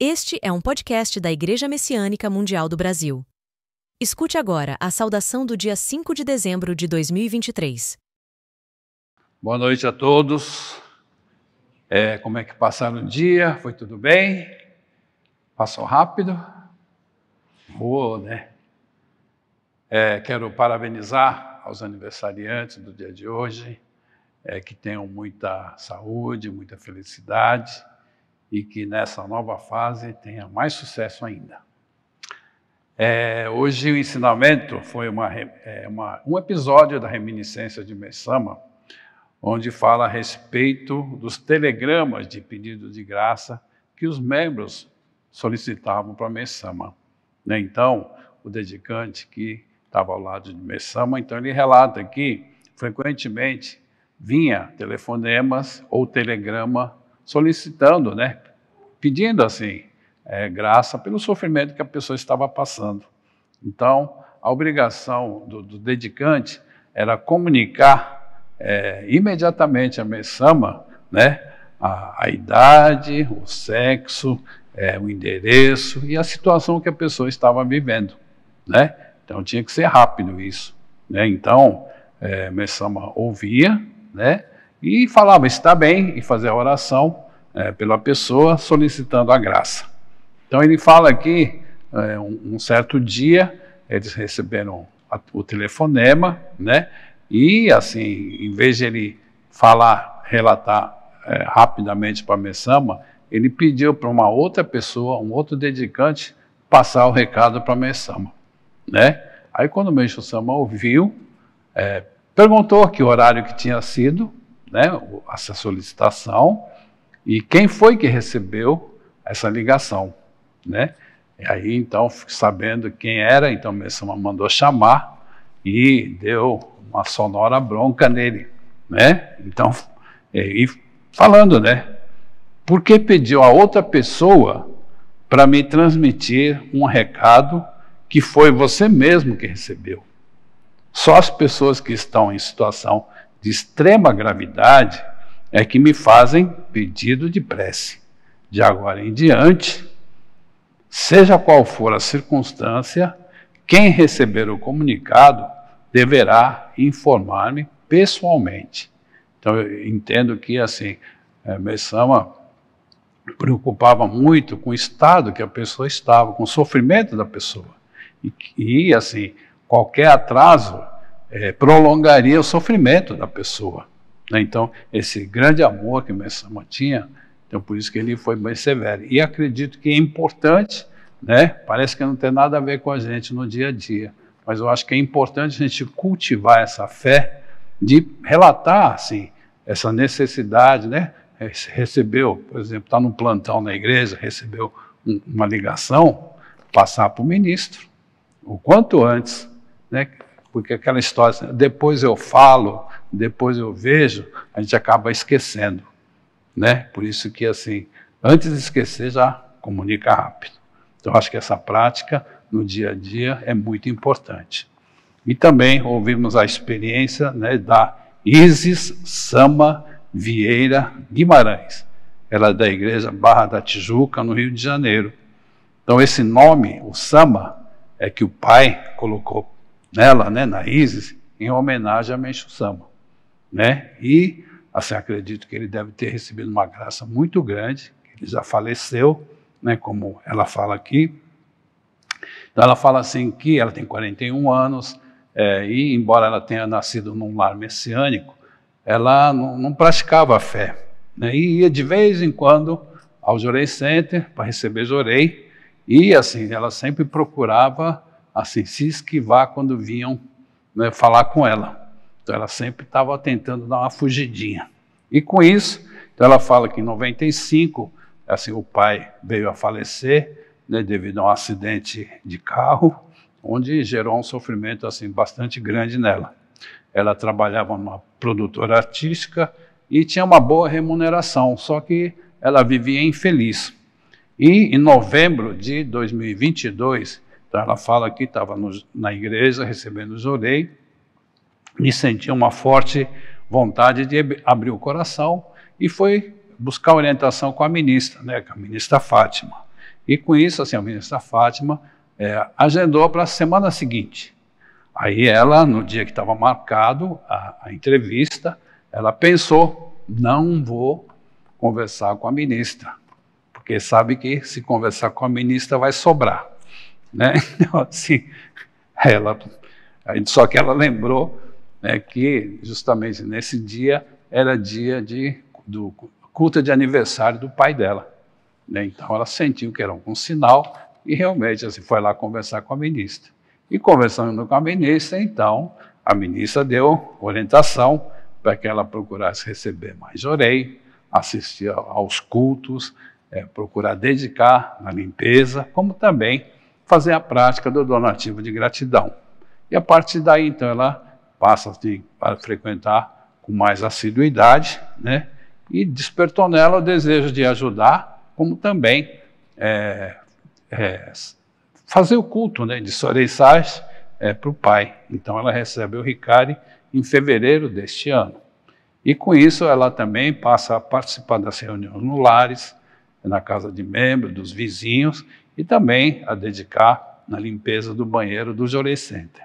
Este é um podcast da Igreja Messiânica Mundial do Brasil. Escute agora a saudação do dia 5 de dezembro de 2023. Boa noite a todos. É, como é que passaram o dia? Foi tudo bem? Passou rápido? Boa, né? É, quero parabenizar aos aniversariantes do dia de hoje, é, que tenham muita saúde, muita felicidade e que nessa nova fase tenha mais sucesso ainda. É, hoje o ensinamento foi uma, é, uma, um episódio da reminiscência de Messama, onde fala a respeito dos telegramas de pedido de graça que os membros solicitavam para Messama. Né? Então, o dedicante que estava ao lado de Messama, então ele relata que frequentemente vinha telefonemas ou telegrama solicitando, né, pedindo assim, é, graça pelo sofrimento que a pessoa estava passando. Então, a obrigação do, do dedicante era comunicar é, imediatamente a Messama né, a, a, idade, o sexo, é, o endereço e a situação que a pessoa estava vivendo. Né? Então tinha que ser rápido isso. Né? Então, é, Messama ouvia, né? e falava, ah, está bem, e fazer a oração é, pela pessoa solicitando a graça. Então ele fala que é, um, certo dia, eles receberam a, o telefonema, né? E assim, em vez de ele falar, relatar é, rapidamente para Messama, ele pediu para uma outra pessoa, um outro dedicante, passar o recado para Messama, né? Aí quando Meixo Sama ouviu, é, perguntou que horário que tinha sido, né, essa solicitação e quem foi que recebeu essa ligação, né? E aí então, sabendo quem era, então Messama mandou chamar e deu uma sonora bronca nele, né? Então, e falando, né? Por que pediu a outra pessoa para me transmitir um recado que foi você mesmo que recebeu? Só as pessoas que estão em situação de extrema gravidade é que me fazem pedido de prece. De agora em diante, seja qual for a circunstância, quem receber o comunicado deverá informar-me pessoalmente. Então, eu entendo que, assim, é, eh, Messama preocupava muito com o estado que a pessoa estava, com o sofrimento da pessoa. E, e assim, qualquer atraso é, prolongaria o sofrimento da pessoa. Né? Então, esse grande amor que Messama tinha, então por isso que ele foi bem severo. E acredito que é importante, né? parece que não tem nada a ver com a gente no dia a dia, mas eu acho que é importante a gente cultivar essa fé de relatar assim, essa necessidade, né? recebeu, por exemplo, está num plantão na igreja, recebeu um, uma ligação, passar para o ministro, o quanto antes, né? porque aquela história, assim, depois eu falo, depois eu vejo, a gente acaba esquecendo, né? Por isso que assim, antes de esquecer já comunica rápido. Então acho que essa prática no dia a dia é muito importante. E também ouvimos a experiência né, da Isis Sama Vieira Guimarães. Ela é da Igreja Barra da Tijuca, no Rio de Janeiro. Então esse nome, o Sama, é que o pai colocou nela, né, na Isis, em homenagem a Menchu Sama. Né? E, assim, acredito que ele deve ter recebido uma graça muito grande, ele já faleceu, né, como ela fala aqui. Então, ela fala assim que ela tem 41 anos, é, e, embora ela tenha nascido num lar messiânico, ela não, não praticava a fé. Né? E ia de vez em quando ao Jorei Center para receber Jorei, e assim, ela sempre procurava assim se que quando vinham né, falar com ela. Então ela sempre estava tentando dar uma fugidinha. E com isso, então ela fala que em 95, assim, o pai veio a falecer né, devido a um acidente de carro, onde gerou um sofrimento assim bastante grande nela. Ela trabalhava numa produtora artística e tinha uma boa remuneração, só que ela vivia infeliz. E em novembro de 2022, então, ela fala que estava na igreja recebendo os orei e sentia uma forte vontade de abrir o coração e foi buscar orientação com a ministra, né, com a ministra Fátima. E com isso, assim, a ministra Fátima é, agendou para a semana seguinte. Aí ela, no dia que estava marcado a, a entrevista, ela pensou: não vou conversar com a ministra, porque sabe que se conversar com a ministra vai sobrar. Né? Então, assim, ela, só que ela lembrou né, que justamente nesse dia era dia de, do culto de aniversário do pai dela. Né? Então ela sentiu que era um sinal e realmente assim, foi lá conversar com a ministra. E conversando com a ministra, então, a ministra deu orientação para que ela procurasse receber mais orei, assistir aos cultos, é, procurar dedicar na limpeza, como também fazer a prática do donativo de gratidão. E a partir daí, então, ela passa a frequentar com mais assiduidade, né? E despertou nela o desejo de ajudar, como também é, é, fazer o culto né, de Soreissage é, para o pai. Então, ela recebe o Ricari em fevereiro deste ano. E com isso, ela também passa a participar das reuniões no Lares, na casa de membros, dos vizinhos, e também a dedicar na limpeza do banheiro do Jorei Center.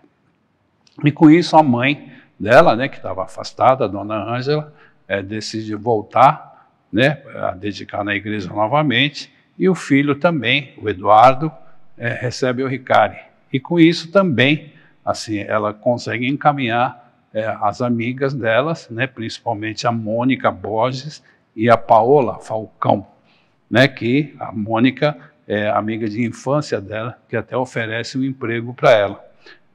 E com isso, a mãe dela, né, que estava afastada, a dona Ângela, é, eh, decide voltar né, a dedicar na igreja novamente, e o filho também, o Eduardo, é, recebe o Ricari. E com isso também, assim, ela consegue encaminhar é, as amigas delas, né, principalmente a Mônica Borges e a Paola Falcão, né, que a Mônica é, amiga de infância dela, que até oferece um emprego para ela.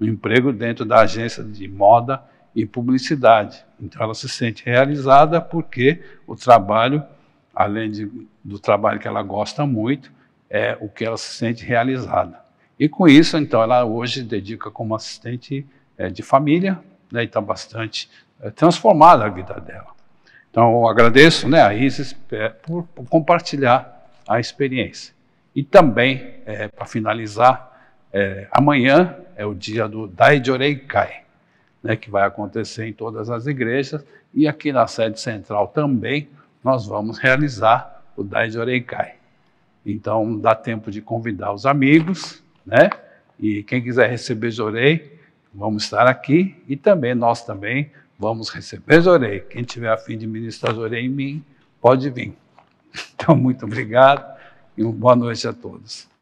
Um emprego dentro da agência de moda e publicidade. Então ela se sente realizada porque o trabalho, além de, do trabalho que ela gosta muito, é o que ela se sente realizada. E com isso, então, ela hoje dedica como assistente é, de família né, e está bastante é, transformada a vida dela. Então, eu agradeço né, a Isis é, por, por compartilhar a experiência. E também, é, para finalizar, é, amanhã é o dia do Daijorei Kai, né, que vai acontecer em todas as igrejas, e aqui na sede central também nós vamos realizar o Daijorei Kai. Então, dá tempo de convidar os amigos, né? E quem quiser receber Jorei, vamos estar aqui. E também, nós também vamos receber Jorei. Quem tiver a fim de ministrar Jorei em mim, pode vir. Então, muito obrigado e boa noite a todos.